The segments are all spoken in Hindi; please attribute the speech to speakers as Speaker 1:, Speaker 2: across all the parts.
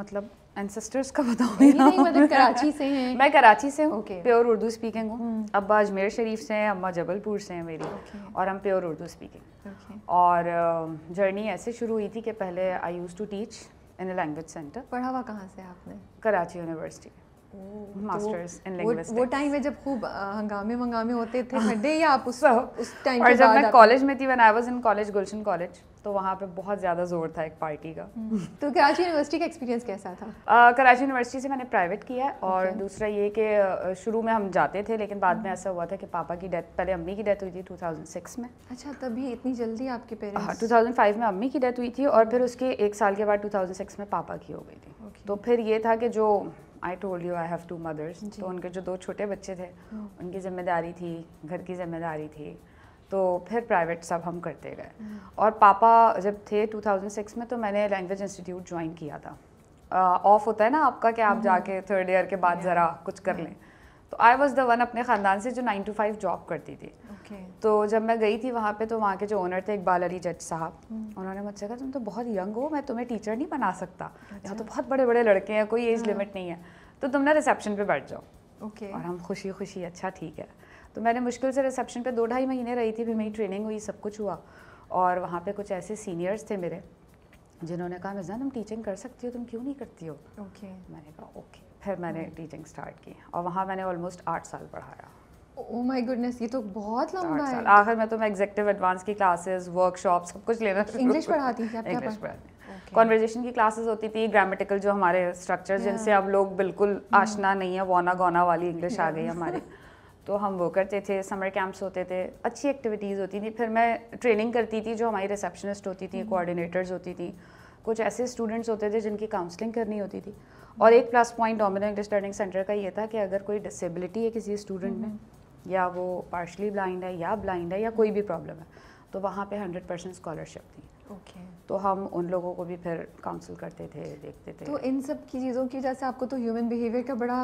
Speaker 1: मतलब एंसेस्टर्स का बताओ नहीं, नहीं मतलब कराची से हैं मैं कराची से हूँ okay. प्योर उर्दू स्पीकिंग हूँ हम्म। अब्बा अजमेर शरीफ से हैं अम्मा जबलपुर से हैं मेरी okay. और हम प्योर उर्दू स्पीकिंग okay. और जर्नी ऐसे शुरू हुई थी कि पहले I used to teach in a language centre पढ़ा हुआ कहाँ से आपने Karachi university masters in linguistics वो टाइम है जब खूब हंगामे मंगामे होते थे या आप उस उस टाइम और जब मैं कॉलेज में थी when I was in college Gulshan college तो वहाँ पे बहुत ज़्यादा जोर था एक पार्टी का हम्म। तो कराची यूनिवर्सिटी का एक्सपीरियंस कैसा था कराची यूनिवर्सिटी से मैंने प्राइवेट किया है और okay. दूसरा ये कि शुरू में हम जाते थे लेकिन बाद में हम्म। ऐसा हुआ था कि पापा की डेथ पहले अम्मी की डेथ हुई थी 2006 में अच्छा तभी इतनी जल्दी आपके पेरेंट्स हाँ 2005 में अम्मी की डेथ हुई थी और फिर उसके एक साल के बाद 2006 में पापा की हो गई थी okay. तो फिर ये था कि जो I told you I have two mothers तो उनके जो दो छोटे बच्चे थे हाँ। उनकी जिम्मेदारी थी घर की जिम्मेदारी थी तो फिर प्राइवेट सब हम करते गए हाँ। और पापा जब थे 2006 में तो मैंने लैंग्वेज इंस्टीट्यूट ज्वाइन किया था ऑफ uh, होता है ना आपका कि आप हाँ। जाके थर्ड ईयर के बाद ज़रा कुछ कर लें तो आई वॉज़ द वन अपने ख़ानदान से जो नाइन टू फाइव जॉब करती थी okay. तो जब मैं गई थी वहाँ पे तो वहाँ के जो ओनर थे इकबाल अली जज साहब hmm. उन्होंने मुझसे कहा तुम तो बहुत यंग हो मैं तुम्हें टीचर नहीं बना सकता अच्छा। यहाँ तो बहुत बड़े बड़े लड़के हैं कोई एज हाँ। लिमिट नहीं है तो तुम ना रिसेप्शन पर बैठ जाओ ओके okay. और हम खुशी खुशी अच्छा ठीक है तो मैंने मुश्किल से रिसेप्शन पर दो ढाई महीने रही थी फिर मेरी ट्रेनिंग हुई सब कुछ हुआ और वहाँ पर कुछ ऐसे सीनियर्स थे मेरे जिन्होंने कहा मैं हम टीचिंग कर सकती हो तुम क्यों नहीं करती हो ओके okay. मैंने कहा ओके okay. फिर मैंने टीचिंग hmm. स्टार्ट की और वहाँ मैंने ऑलमोस्ट आठ साल पढ़ाया ओ माय गुडनेस ये तो बहुत लंबा है आखिर में तो मैं एग्जेक्टिव एडवांस की क्लासेस वर्कशॉप सब कुछ लेना इंग्लिश पढ़ाती थी इंग्लिश पढ़ाती कॉन्वर्जेशन की क्लासेस होती थी ग्रामेटिकल जो हमारे स्ट्रक्चर जिनसे अब लोग बिल्कुल hmm. आशना नहीं है वोना गोना वाली इंग्लिश आ गई हमारी तो हम वो करते थे समर कैंप्स होते थे अच्छी एक्टिविटीज़ होती थी फिर मैं ट्रेनिंग करती थी जो हमारी रिसेप्शनिस्ट होती थी कोऑर्डिनेटर्स हम्म। होती थी कुछ ऐसे स्टूडेंट्स होते थे जिनकी काउंसलिंग करनी होती थी और एक plus point English learning centre का ये था कि अगर कोई डिसेबिलिटी है किसी स्टूडेंट में हम्म। या वो पार्शली ब्लाइंड है या ब्लाइंड है या कोई भी प्रॉब्लम है तो वहाँ पर हंड्रेड परसेंट स्कॉलरशिप थी okay. तो हम उन लोगों को भी फिर काउंसिल करते थे देखते थे तो इन सब की चीज़ों की वजह से आपको तो ह्यूमन बिहेवियर का बड़ा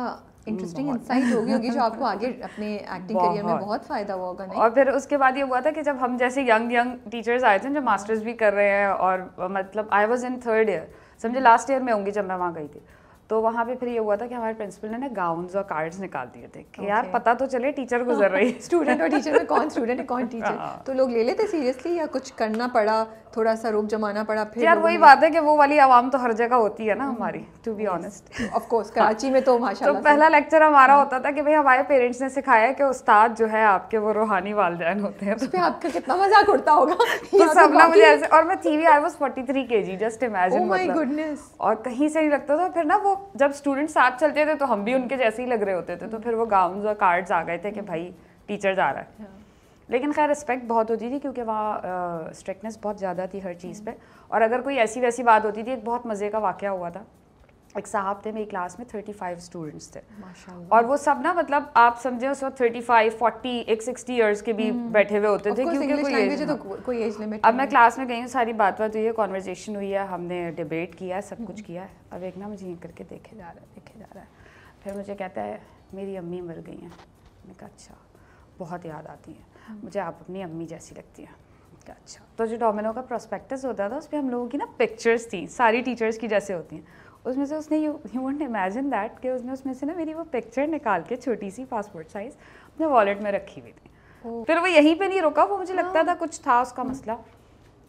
Speaker 1: इंटरेस्टिंग hmm, इंसाइट होगी होगी जो आपको आगे अपने एक्टिंग करियर में बहुत फ़ायदा हुआ होगा और फिर उसके बाद ये हुआ था कि जब हम जैसे यंग यंग टीचर्स आए थे जो मास्टर्स हाँ। भी कर रहे हैं और मतलब I was in third year समझे लास्ट ईयर में होंगी जब मैं वहाँ गई थी तो वहाँ पे फिर ये हुआ था कि हमारे प्रिंसिपल ने ना गाउन्स और कार्ड्स निकाल दिए थे कि okay. यार पता तो चले टीचर गुजर रही है स्टूडेंट और टीचर में कौन स्टूडेंट है कौन टीचर हाँ। तो लोग ले लेते सीरियसली या कुछ करना पड़ा थोड़ा सा रोक जमाना पड़ा फिर यार वही बात है कि वो वाली आवाम तो हर जगह होती है ना हम्म, हमारी to be honest of course Karachi में तो माशा तो पहला लेक्चर हमारा हाँ। होता था कि भाई हमारे पेरेंट्स ने सिखाया कि उस्ताद जो है आपके वो रूहानी वालदेन होते हैं तो आपका कितना मजाक उड़ता होगा तो, तो सब ना मुझे ऐसे और मैं थी we I was 43 KG just imagine my goodness और कहीं से नहीं लगता था फिर ना वो जब स्टूडेंट साथ चलते थे तो हम भी उनके जैसे ही लग रहे होते थे तो फिर वो गाउन और कार्ड्स आ गए थे कि भाई टीचर जा रहा है लेकिन खैर रिस्पेक्ट बहुत होती थी क्योंकि वहाँ स्ट्रिक्टनेस बहुत ज़्यादा थी हर चीज़ पे और अगर कोई ऐसी वैसी बात होती थी एक बहुत मज़े का वाक़ हुआ था एक साहब थे मेरी क्लास में थर्टी फाइव स्टूडेंट्स थे और वो सब ना मतलब आप समझे उस वक्त थर्टी फाइव फोर्टी एक सिक्सटी ईयर्स के भी हम्म। बैठे हुए होते थे क्योंकि कोई एज लिमिट तो हाँ। अब मैं क्लास में गई हूँ सारी बात बात हुई है कॉन्वर्जेशन हुई है हमने डिबेट किया है सब कुछ हम्म। किया है अब एक ना मुझे ये करके देखे जा रहा है देखे जा रहा है फिर मुझे कहता है मेरी अम्मी मर गई हैं मैंने कहा अच्छा बहुत याद आती है हम्म। मुझे आप अपनी अम्मी जैसी लगती हैं अच्छा तो जो डोमिनो का प्रोस्पेक्टस होता था उस पर हम लोगों की ना पिक्चर्स थी सारी टीचर्स की जैसे होती हैं उसमें से उसने you you want imagine that कि उसने उसमें से ना मेरी वो पिक्चर निकाल के छोटी सी पासपोर्ट साइज़ अपने वॉलेट में रखी हुई थी फिर वो यहीं पे नहीं रुका वो मुझे लगता था हाँ। कुछ था उसका मसला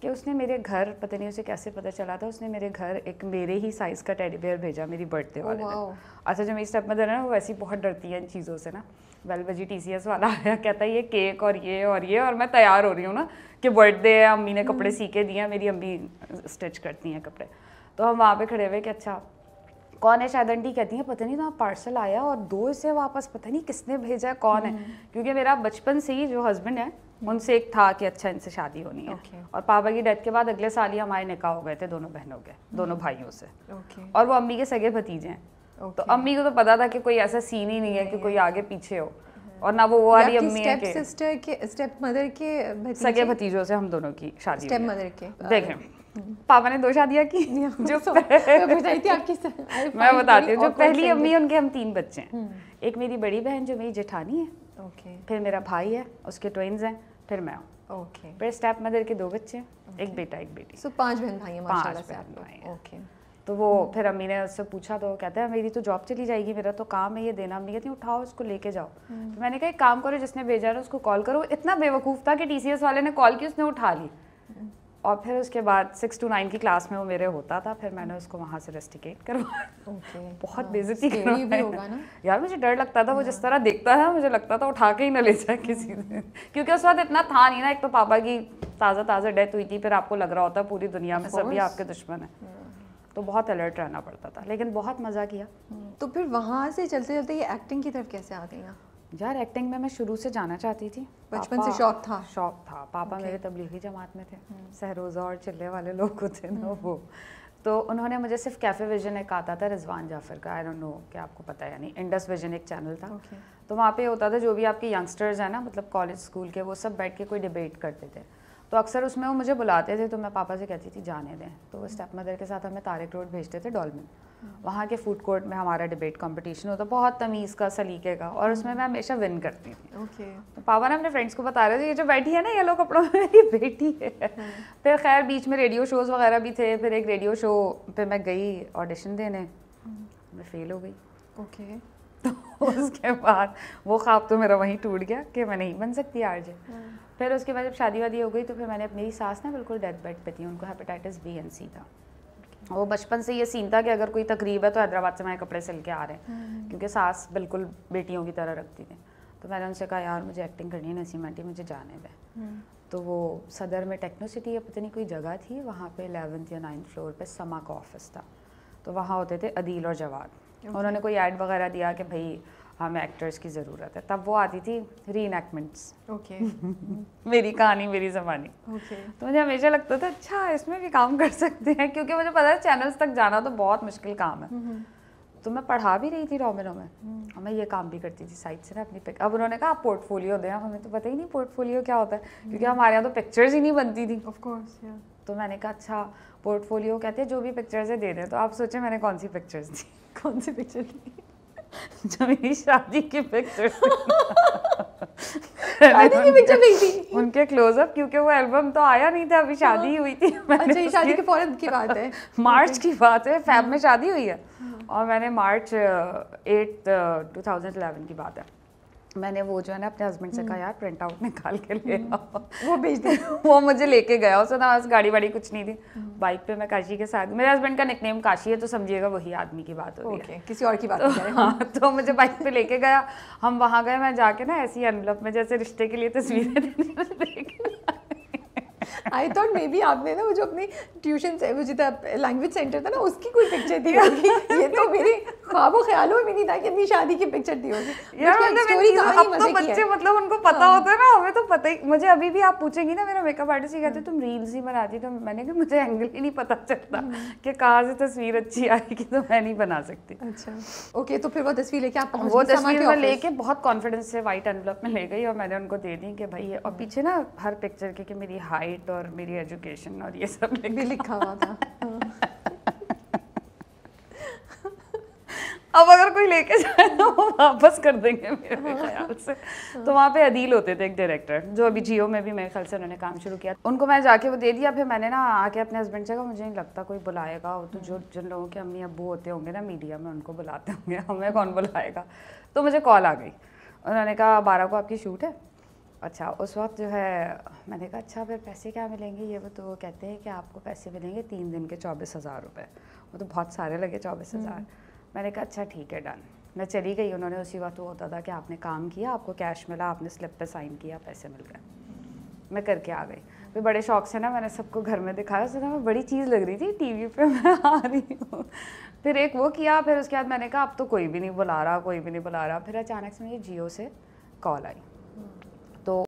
Speaker 1: कि उसने मेरे घर पता नहीं उसे कैसे पता चला था उसने मेरे घर एक मेरे ही साइज़ का टेडी बेयर भेजा मेरी बर्थडे वाले दिन अच्छा जो मेरी स्टेप मदर है ना वो वैसी बहुत डरती है इन चीज़ों से ना वेल बजी टी सी एस वाला आया कहता है ये केक और ये और ये और मैं तैयार हो रही हूँ ना कि बर्थडे है अम्मी ने कपड़े हम्म। सीखे दिए हैं मेरी अम्मी स्टिच करती हैं कपड़े तो हम वहाँ पे खड़े हुए कि अच्छा कौन है शायद आंटी कहती है पता नहीं वहाँ तो पार्सल आया और दो इसे वापस पता नहीं किसने भेजा है कौन है हम्म। क्योंकि मेरा बचपन से ही जो हस्बैंड है हम्म। उनसे एक था कि अच्छा इनसे शादी होनी है okay. और पापा की डेथ के बाद अगले साल ही हमारे निकाह हो गए थे दोनों बहनों के हम्म। दोनों भाइयों से okay. और वो अम्मी के सगे भतीजे हैं तो okay. तो अम्मी को तो पता था कि कोई ऐसा सीन ही नहीं है कि कोई आगे पीछे हो और ना वो वो वाली अम्मी है सिस्टर के स्टेप मदर के सगे भतीजों से हम दोनों की शादी स्टेप मदर के देखें पापा ने दोषा दिया कि जो बताई थी आपकी मैं बताती हूँ जो पहली अम्मी उनके हम तीन बच्चे हैं हम्म। एक मेरी बड़ी बहन जो मेरी जेठानी है ओके फिर मेरा भाई है उसके ट्वेंस हैं फिर मैं हूँ ओके फिर स्टेप मदर के दो बच्चे हैं एक बेटा एक बेटी सो पांच बहन भाई हैं माशाल्लाह से आप लोग ओके तो वो हम्म। फिर अम्मी ने उससे पूछा तो कहते हैं मेरी तो जॉब चली जाएगी मेरा तो काम है ये देना अम्मी कहती उठाओ उसको लेके जाओ हम्म। तो मैंने कहा एक काम करो जिसने भेजा है उसको कॉल करो इतना बेवकूफ़ था कि टीसीएस वाले ने कॉल की उसने उठा ली और फिर उसके बाद सिक्स टू नाइन की क्लास में वो मेरे होता था फिर मैंने उसको वहाँ से रेस्टिकेट करवाया okay, बहुत बेजती हाँ, ना यार मुझे डर लगता था वो जिस हाँ। तरह देखता है मुझे लगता था उठा के ही ना ले जाए हाँ। किसी ने क्योंकि उस वक्त इतना था नहीं ना एक तो पापा की ताज़ा ताज़ा डेथ हुई थी फिर आपको लग रहा होता पूरी दुनिया में सभी आपके दुश्मन है तो बहुत अलर्ट रहना पड़ता था लेकिन बहुत मज़ा किया तो फिर वहाँ से चलते चलते ये एक्टिंग की तरफ कैसे आ गई यार एक्टिंग में मैं शुरू से जाना चाहती थी बचपन से शौक था शौक था पापा okay. मेरे तबलीगी जमात में थे hmm. सहरोज़ा और चिल्ले वाले लोग थे ना hmm. वो तो उन्होंने मुझे सिर्फ कैफ़े विजन एक आता था रिजवान जाफर का आई डोंट नो क्या आपको पता है यानी इंडस विजन एक चैनल था okay. तो वहाँ पे होता था जो भी आपके यंगस्टर्स हैं ना मतलब कॉलेज स्कूल के वो सब बैठ के कोई डिबेट करते थे तो अक्सर उसमें वो मुझे बुलाते थे तो मैं पापा से कहती थी जाने दें तो वो स्टेप hmm. मदर के साथ हमें तारक रोड भेजते थे डॉलमिन वहाँ के फूड कोर्ट में हमारा डिबेट कंपटीशन होता बहुत तमीज़ का सलीके का और उसमें मैं हमेशा विन करती थी ओके okay. तो पापा ने अपने फ्रेंड्स को बता रहे थे ये जो बैठी है ना येलो कपड़ों में मेरी बेटी है हम्म। फिर खैर बीच में रेडियो शोज़ वगैरह भी थे फिर एक रेडियो शो पे मैं गई ऑडिशन देने हम्म। मैं फेल हो गई ओके तो उसके बाद वो ख्वाब तो मेरा वहीं टूट गया कि मैं नहीं बन सकती आज हम्म। फिर उसके बाद जब शादी वादी हो गई तो फिर मैंने अपनी सास ना बिल्कुल डेथ बेड पे थी उनको हेपेटाइटिस बी एन सी था वो बचपन से ये सीन था कि अगर कोई तकरीब है तो हैदराबाद से मैं कपड़े सिल के आ रहे हैं हम्म। क्योंकि सास बिल्कुल बेटियों की तरह रखती थी तो मैंने उनसे कहा यार मुझे एक्टिंग करनी है नसीम आंटी मुझे जाने दें हम्म। तो वो सदर में टेक्नो सिटी या पता नहीं कोई जगह थी वहाँ पे एलेवंथ या नाइन्थ फ्लोर पे समा का ऑफिस था तो वहाँ होते थे अदील और जवाद उन्होंने कोई ऐड वगैरह दिया कि भाई हमें एक्टर्स की ज़रूरत है तब वो आती थी री ओके मेरी कहानी मेरी ज़बानी okay. तो मुझे हमेशा लगता था अच्छा इसमें भी काम कर सकते हैं क्योंकि मुझे पता है चैनल्स तक जाना तो बहुत मुश्किल काम है mm-hmm. तो मैं पढ़ा भी रही थी रोमिनो में और mm. मैं ये काम भी करती थी साइड से ना अपनी पिक अब उन्होंने कहा आप पोर्टफोलियो दें हमें तो पता ही नहीं पोर्टफोलियो क्या होता है mm-hmm. क्योंकि हमारे यहाँ तो पिक्चर्स ही नहीं बनती थी ऑफ कोर्स yeah. तो मैंने कहा अच्छा पोर्टफोलियो कहते हैं जो भी पिक्चर्स है दे दें तो आप सोचें मैंने कौन सी पिक्चर्स दी कौन सी पिक्चर दी जो मेरी शादी की पिक्चर शादी की पिक्चर नहीं थी उनके क्लोजअप क्योंकि वो एल्बम तो आया नहीं था अभी हाँ। शादी हुई थी अच्छा ये शादी के फौरन की बात है मार्च की बात है फैब हाँ। में शादी हुई है हाँ। और मैंने March eight two thousand eleven की बात है मैंने वो जो है ना अपने हस्बैंड से हम्म। कहा यार प्रिंट आउट निकाल के ले हम्म। आओ वो भेज दे वो मुझे लेके गया उसने ना गाड़ी वाड़ी कुछ नहीं थी बाइक हम्म। पे मैं काशी के साथ मेरे हस्बैंड का निकनेम काशी है तो समझिएगा वही आदमी की बात हो रही okay, है किसी और की बात तो, हाँ तो मुझे बाइक पे लेके गया हम वहाँ गए मैं जाके ना ऐसी अनलप में जैसे रिश्ते के लिए तस्वीरें देने आई थॉट मे बी आपने ना वो जो अपनी ट्यूशन से वो जितना लैंग्वेज सेंटर था ना उसकी कोई पिक्चर दी होगी ये तो मेरे ख्वाबों हाँ, ख्यालों में भी नहीं था कि अपनी शादी की पिक्चर दी होगी यार मतलब अब तो बच्चे मतलब उनको पता हाँ। होता है ना हमें तो पता ही मुझे अभी भी आप पूछेंगी ना मेरा मेकअप आर्टिस्ट ही कहते तुम रील्स ही बनाती तो मैंने कहा मुझे एंगल ही नहीं पता चलता हम्म। कि कहाँ से तस्वीर अच्छी आएगी तो मैं नहीं बना सकती अच्छा ओके तो फिर वो तस्वीर लेके आप वो तस्वीर मैं लेके बहुत कॉन्फिडेंस से वाइट एनवलप में ले गई और मैंने उनको दे दी कि भाई और पीछे ना हर पिक्चर के कि मेरी हाइट वेट और मेरी एजुकेशन और ये सब भी लिखा हुआ था अब अगर कोई लेके जाए तो वो वापस कर देंगे मेरे हाँ। ख्याल से हाँ। तो वहाँ पे अदील होते थे एक डायरेक्टर जो अभी जियो में भी मेरे ख्याल से उन्होंने काम शुरू किया उनको मैं जाके वो दे दिया फिर मैंने ना आके अपने हस्बैंड से कहा मुझे नहीं लगता कोई बुलाएगा तो हाँ। जो जिन लोगों के अम्मी अबू होते होंगे ना मीडिया में उनको बुलाते होंगे हमें कौन बुलाएगा तो मुझे कॉल आ गई उन्होंने कहा बारह को आपकी शूट है अच्छा उस वक्त जो है मैंने कहा अच्छा फिर पैसे क्या मिलेंगे ये वो तो वो कहते हैं कि आपको पैसे मिलेंगे तीन दिन के चौबीस हज़ार रुपये वो तो बहुत सारे लगे चौबीस हम्म। हज़ार मैंने कहा अच्छा ठीक है डन मैं चली गई उन्होंने उसी वक्त वो होता था कि आपने काम किया आपको कैश मिला आपने स्लिप पे साइन किया पैसे मिल गए मैं करके आ गई फिर बड़े शौक से ना मैंने सबको घर में दिखाया उसने ना मैं बड़ी चीज़ लग रही थी टीवी पे मैं आ रही हूँ फिर एक वो किया फिर उसके बाद मैंने कहा अब तो कोई भी नहीं बुला रहा कोई भी नहीं बुला रहा फिर अचानक से मुझे जियो से कॉल आई